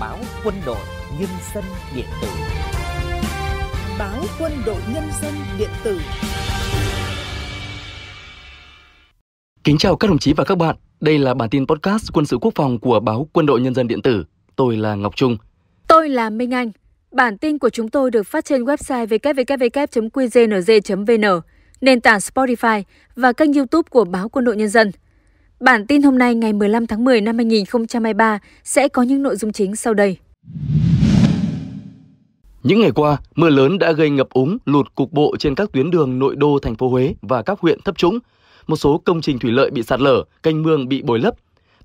báo quân đội nhân dân điện tử báo quân đội nhân dân điện tử kính chào các đồng chí và các bạn đây là bản tin podcast quân sự quốc phòng của báo quân đội nhân dân điện tử tôi là ngọc trung tôi là minh anh bản tin của chúng tôi được phát trên website www.qgnz.vn nền tảng Spotify và kênh YouTube của báo Quân đội Nhân dân. Bản tin hôm nay ngày 15 tháng 10 năm 2023 sẽ có những nội dung chính sau đây. Những ngày qua, mưa lớn đã gây ngập úng, lụt cục bộ trên các tuyến đường nội đô thành phố Huế và các huyện thấp trũng. Một số công trình thủy lợi bị sạt lở, canh mương bị bồi lấp.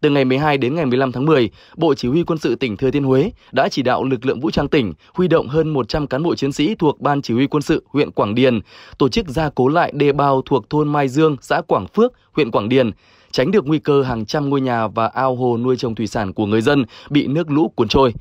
Từ ngày 12 đến ngày 15 tháng 10, Bộ Chỉ huy Quân sự tỉnh Thừa Thiên Huế đã chỉ đạo lực lượng vũ trang tỉnh huy động hơn 100 cán bộ chiến sĩ thuộc Ban Chỉ huy Quân sự huyện Quảng Điền, tổ chức gia cố lại đê bao thuộc thôn Mai Dương, xã Quảng Phước, huyện Quảng Điền, tránh được nguy cơ hàng trăm ngôi nhà và ao hồ nuôi trồng thủy sản của người dân bị nước lũ cuốn trôi.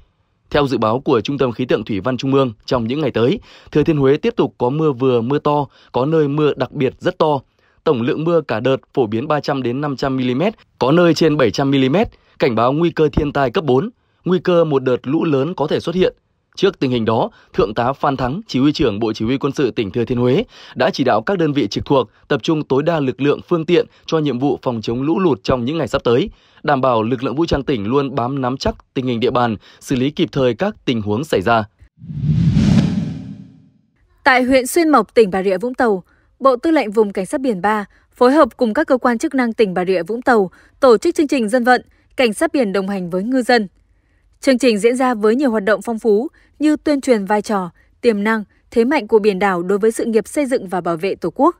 Theo dự báo của Trung tâm Khí tượng Thủy văn Trung ương, trong những ngày tới, Thừa Thiên Huế tiếp tục có mưa vừa mưa to, có nơi mưa đặc biệt rất to. Tổng lượng mưa cả đợt phổ biến 300 đến 500 mm, có nơi trên 700 mm, cảnh báo nguy cơ thiên tai cấp 4, nguy cơ một đợt lũ lớn có thể xuất hiện. Trước tình hình đó, Thượng tá Phan Thắng, Chỉ huy trưởng Bộ Chỉ huy Quân sự tỉnh Thừa Thiên Huế đã chỉ đạo các đơn vị trực thuộc tập trung tối đa lực lượng phương tiện cho nhiệm vụ phòng chống lũ lụt trong những ngày sắp tới, đảm bảo lực lượng vũ trang tỉnh luôn bám nắm chắc tình hình địa bàn, xử lý kịp thời các tình huống xảy ra. Tại huyện Xuyên Mộc, tỉnh Bà Rịa Vũng Tàu, Bộ Tư lệnh Vùng Cảnh sát Biển 3 phối hợp cùng các cơ quan chức năng tỉnh Bà Rịa Vũng Tàu tổ chức chương trình dân vận Cảnh sát biển đồng hành với ngư dân – Chương trình diễn ra với nhiều hoạt động phong phú như tuyên truyền vai trò, tiềm năng, thế mạnh của biển đảo đối với sự nghiệp xây dựng và bảo vệ Tổ quốc,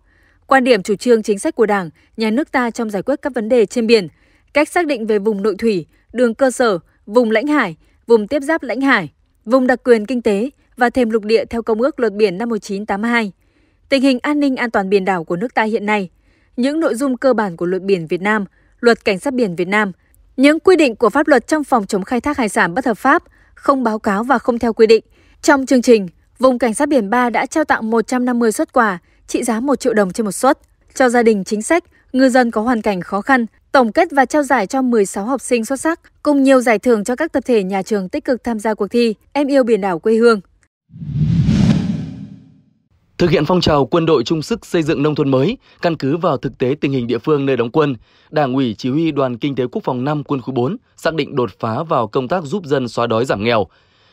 quan điểm chủ trương chính sách của Đảng, nhà nước ta trong giải quyết các vấn đề trên biển, cách xác định về vùng nội thủy, đường cơ sở, vùng lãnh hải, vùng tiếp giáp lãnh hải, vùng đặc quyền kinh tế và thềm lục địa theo Công ước Luật Biển năm 1982, tình hình an ninh an toàn biển đảo của nước ta hiện nay, những nội dung cơ bản của Luật Biển Việt Nam, Luật Cảnh sát biển Việt Nam – những quy định của pháp luật trong phòng chống khai thác hải sản bất hợp pháp, không báo cáo và không theo quy định. Trong chương trình, vùng cảnh sát biển 3 đã trao tặng 150 xuất quà trị giá 1 triệu đồng trên một suất cho gia đình chính sách, ngư dân có hoàn cảnh khó khăn, tổng kết và trao giải cho 16 học sinh xuất sắc, cùng nhiều giải thưởng cho các tập thể nhà trường tích cực tham gia cuộc thi Em yêu biển đảo quê hương. Thực hiện phong trào quân đội chung sức xây dựng nông thôn mới, căn cứ vào thực tế tình hình địa phương nơi đóng quân, Đảng ủy Chỉ huy Đoàn Kinh tế Quốc phòng 5 quân khu 4 xác định đột phá vào công tác giúp dân xóa đói giảm nghèo.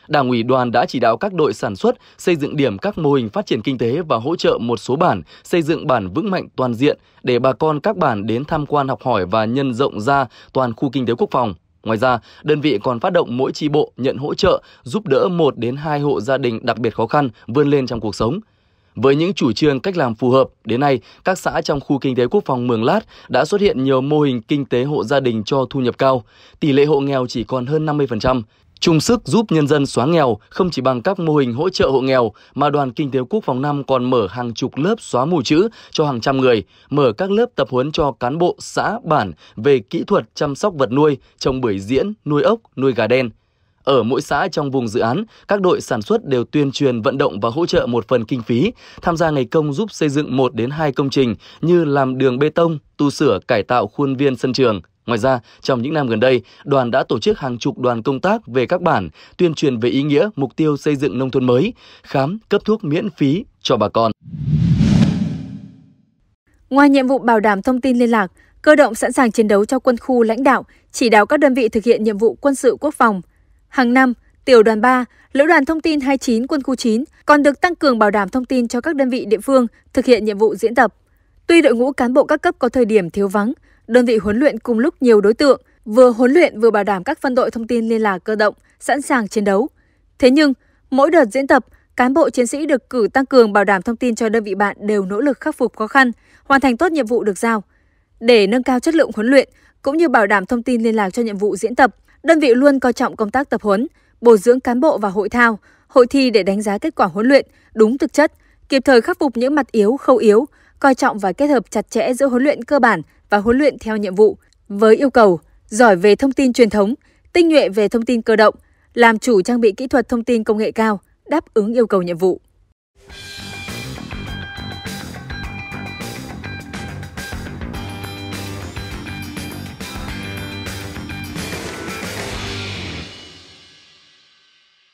Đảng ủy đoàn đã chỉ đạo các đội sản xuất xây dựng điểm các mô hình phát triển kinh tế và hỗ trợ một số bản xây dựng bản vững mạnh toàn diện để bà con các bản đến tham quan học hỏi và nhân rộng ra toàn khu kinh tế quốc phòng. Ngoài ra, đơn vị còn phát động mỗi tri bộ nhận hỗ trợ giúp đỡ một đến hai hộ gia đình đặc biệt khó khăn vươn lên trong cuộc sống – với những chủ trương cách làm phù hợp, đến nay, các xã trong khu kinh tế quốc phòng Mường Lát đã xuất hiện nhiều mô hình kinh tế hộ gia đình cho thu nhập cao. Tỷ lệ hộ nghèo chỉ còn hơn 50%. Chung sức giúp nhân dân xóa nghèo không chỉ bằng các mô hình hỗ trợ hộ nghèo mà Đoàn Kinh tế Quốc phòng năm còn mở hàng chục lớp xóa mù chữ cho hàng trăm người, mở các lớp tập huấn cho cán bộ xã bản về kỹ thuật chăm sóc vật nuôi, trồng bưởi diễn, nuôi ốc, nuôi gà đen. Ở mỗi xã trong vùng dự án, các đội sản xuất đều tuyên truyền vận động và hỗ trợ một phần kinh phí, tham gia ngày công giúp xây dựng 1 đến 2 công trình như làm đường bê tông, tu sửa cải tạo khuôn viên sân trường. Ngoài ra, trong những năm gần đây, đoàn đã tổ chức hàng chục đoàn công tác về các bản, tuyên truyền về ý nghĩa, mục tiêu xây dựng nông thôn mới, khám, cấp thuốc miễn phí cho bà con. Ngoài nhiệm vụ bảo đảm thông tin liên lạc, cơ động sẵn sàng chiến đấu cho quân khu lãnh đạo, chỉ đạo các đơn vị thực hiện nhiệm vụ quân sự quốc phòng – Hàng năm, Tiểu đoàn 3, Lữ đoàn Thông tin 29 Quân khu 9 còn được tăng cường bảo đảm thông tin cho các đơn vị địa phương thực hiện nhiệm vụ diễn tập. Tuy đội ngũ cán bộ các cấp có thời điểm thiếu vắng, đơn vị huấn luyện cùng lúc nhiều đối tượng, vừa huấn luyện vừa bảo đảm các phân đội thông tin liên lạc cơ động, sẵn sàng chiến đấu. Thế nhưng, mỗi đợt diễn tập, cán bộ chiến sĩ được cử tăng cường bảo đảm thông tin cho đơn vị bạn đều nỗ lực khắc phục khó khăn, hoàn thành tốt nhiệm vụ được giao. Để nâng cao chất lượng huấn luyện cũng như bảo đảm thông tin liên lạc cho nhiệm vụ diễn tập, Đơn vị luôn coi trọng công tác tập huấn, bồi dưỡng cán bộ và hội thao, hội thi để đánh giá kết quả huấn luyện đúng thực chất, kịp thời khắc phục những mặt yếu, khâu yếu, coi trọng và kết hợp chặt chẽ giữa huấn luyện cơ bản và huấn luyện theo nhiệm vụ với yêu cầu giỏi về thông tin truyền thống, tinh nhuệ về thông tin cơ động, làm chủ trang bị kỹ thuật thông tin công nghệ cao, đáp ứng yêu cầu nhiệm vụ.